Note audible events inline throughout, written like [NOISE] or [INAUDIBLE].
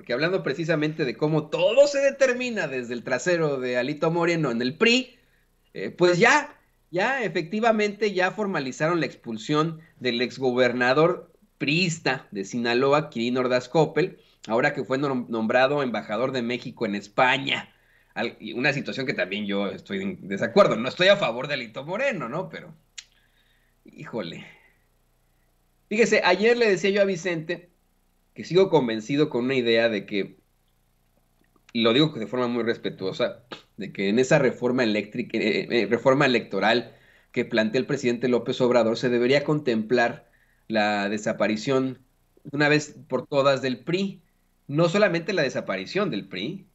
Porque hablando precisamente de cómo todo se determina desde el trasero de Alito Moreno en el PRI, eh, pues ya, ya efectivamente ya formalizaron la expulsión del exgobernador priista de Sinaloa, Quirino Ordaz Coppel, ahora que fue nombrado embajador de México en España. Una situación que también yo estoy en desacuerdo. No estoy a favor de Alito Moreno, ¿no? Pero, híjole. Fíjese, ayer le decía yo a Vicente que sigo convencido con una idea de que, y lo digo de forma muy respetuosa, de que en esa reforma, eléctrica, eh, eh, eh, reforma electoral que plantea el presidente López Obrador se debería contemplar la desaparición una vez por todas del PRI. No solamente la desaparición del PRI,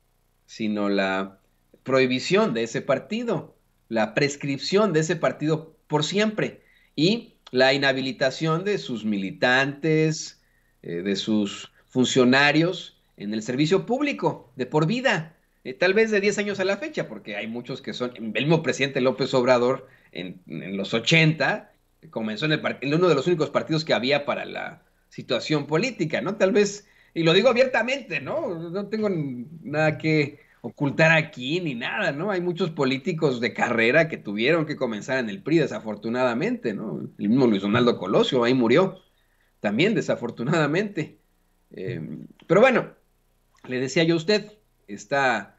sino la prohibición de ese partido, la prescripción de ese partido por siempre y la inhabilitación de sus militantes, eh, de sus funcionarios en el servicio público de por vida, eh, tal vez de 10 años a la fecha, porque hay muchos que son, el mismo presidente López Obrador en, los 80 eh, comenzó en, el, uno de los únicos partidos que había para la situación política, ¿no? Tal vez, y lo digo abiertamente, ¿no? No tengo nada que ocultar aquí ni nada, ¿no? Hay muchos políticos de carrera que tuvieron que comenzar en el PRI, desafortunadamente, ¿no? El mismo Luis Donaldo Colosio ahí murió también desafortunadamente. Eh, pero bueno, le decía yo a usted, esta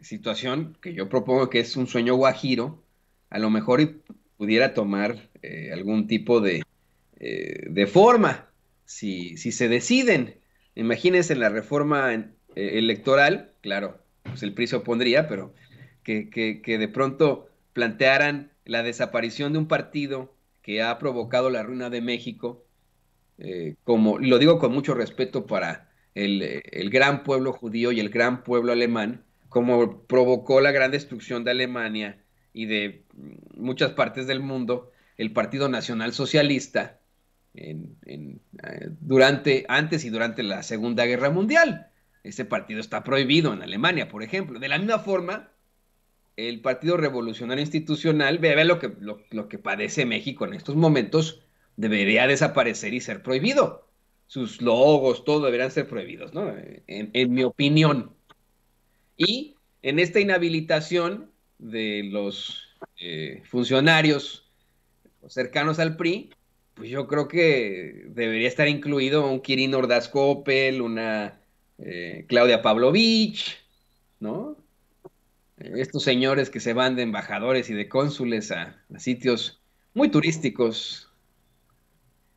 situación que yo propongo que es un sueño guajiro, a lo mejor pudiera tomar eh, algún tipo de, eh, de forma, si, si, se deciden. Imagínense en la reforma electoral, claro, pues el PRI se opondría, pero que de pronto plantearan la desaparición de un partido que ha provocado la ruina de México eh, como, lo digo con mucho respeto para el, gran pueblo judío y el gran pueblo alemán, como provocó la gran destrucción de Alemania y de mm, muchas partes del mundo, el Partido Nacional Socialista eh, durante, antes y durante la Segunda Guerra Mundial. Ese partido está prohibido en Alemania, por ejemplo. De la misma forma, el Partido Revolucionario Institucional, ve, lo, que, lo que padece México en estos momentos, debería desaparecer y ser prohibido. Sus logos, todo deberían ser prohibidos, ¿no? En, mi opinión. Y en esta inhabilitación de los eh, funcionarios cercanos al PRI, pues yo creo que debería estar incluido un Kirin Ordaz una eh, Claudia Pavlovich, ¿no? Estos señores que se van de embajadores y de cónsules a sitios muy turísticos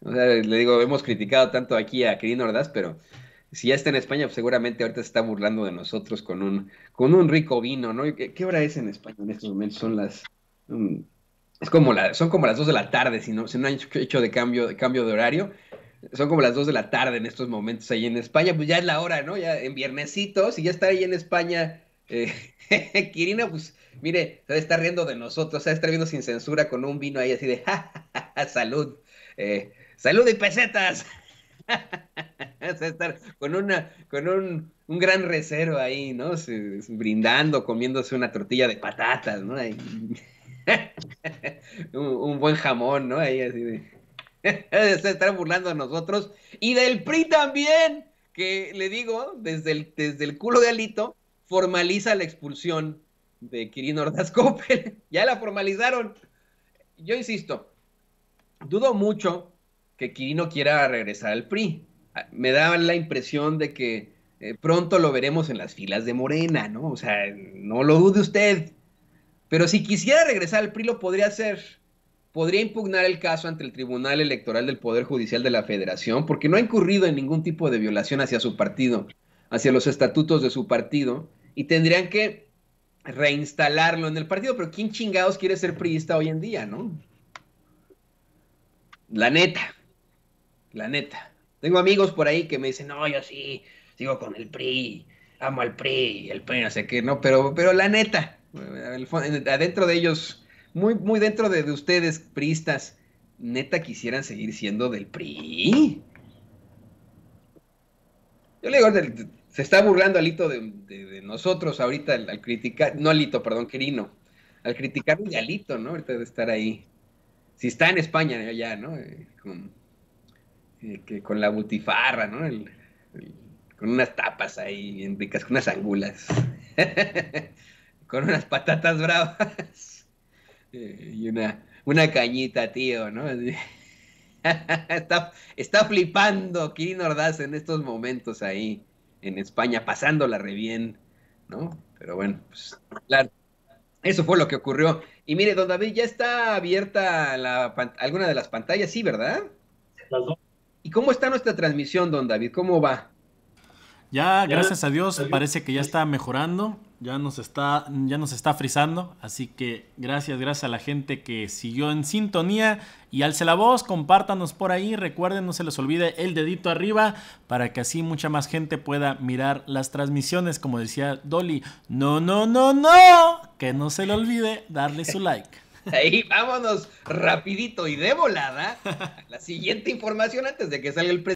o sea, le digo, hemos criticado tanto aquí a Kirin Ordaz, pero si ya está en España, pues seguramente ahorita se está burlando de nosotros con un, con un rico vino, ¿no? ¿Qué, hora es en España en estos momentos? Son las... Mm, es como la, son como las 2 de la tarde, si no, si no han hecho de cambio, de cambio de horario. Son como las 2 de la tarde en estos momentos ahí en España, pues ya es la hora, ¿no? Ya en viernesito, si ya está ahí en España eh, Kirina, [LAUGHS] pues mire, está riendo de nosotros, se está viendo sin censura con un vino ahí así de [LAUGHS] ¡Ja, ja, ja, salud. Eh, ¡Salud y pesetas! [LAUGHS] con, una, con un, gran recero ahí, ¿no? brindando, comiéndose una tortilla de patatas, ¿no? [LAUGHS] un, buen jamón, ¿no? Ahí así Se [LAUGHS] burlando a nosotros. Y del PRI también, que le digo, desde el, desde el culo de Alito, formaliza la expulsión de Kirin Ordaz ya la formalizaron. Yo insisto, dudo mucho que Quirino quiera regresar al PRI. Me da la impresión de que eh, pronto lo veremos en las filas de Morena, ¿no? O sea, no lo dude usted. Pero si quisiera regresar al PRI lo podría hacer. Podría impugnar el caso ante el Tribunal Electoral del Poder Judicial de la Federación porque no ha incurrido en ningún tipo de violación hacia su partido, hacia los estatutos de su partido, y tendrían que reinstalarlo en el partido. Pero ¿quién chingados quiere ser priista hoy en día, no? La neta. La neta. Tengo amigos por ahí que me dicen, no, yo sí, sigo con el PRI, amo al PRI, el PRI, no sé qué, no, pero, pero la neta, adentro de ellos, muy, muy dentro de, ustedes, priistas, neta quisieran seguir siendo del PRI. Yo le digo, se está burlando Alito de, nosotros ahorita al, criticar, no Alito, perdón, querino, al criticar a Alito, ¿no? Ahorita de estar ahí si está en España ya, ¿no? Eh, con, eh, con la butifarra, ¿no? con unas tapas ahí en ricas, con unas angulas, [LAUGHS] con unas patatas bravas [LAUGHS] eh, y una, una cañita, tío, ¿no? [LAUGHS] está, está flipando Kirin Ordaz en estos momentos ahí en España, pasándola re bien, ¿no? Pero bueno, pues claro. Eso fue lo que ocurrió. Y mire, don David, ya está abierta alguna de las pantallas, sí, ¿verdad? Las dos. ¿Y cómo está nuestra transmisión, don David? ¿Cómo va? Ya, gracias a Dios, parece que ya está mejorando, ya nos está, ya nos está frizando, así que gracias, gracias a la gente que siguió en sintonía y alce la voz, compártanos por ahí, recuerden, no se les olvide el dedito arriba para que así mucha más gente pueda mirar las transmisiones, como decía Dolly, no, no, no, no, que no se le olvide darle su like. [LAUGHS] Ahí vámonos rapidito y de volada la siguiente información antes de que salga el presidente.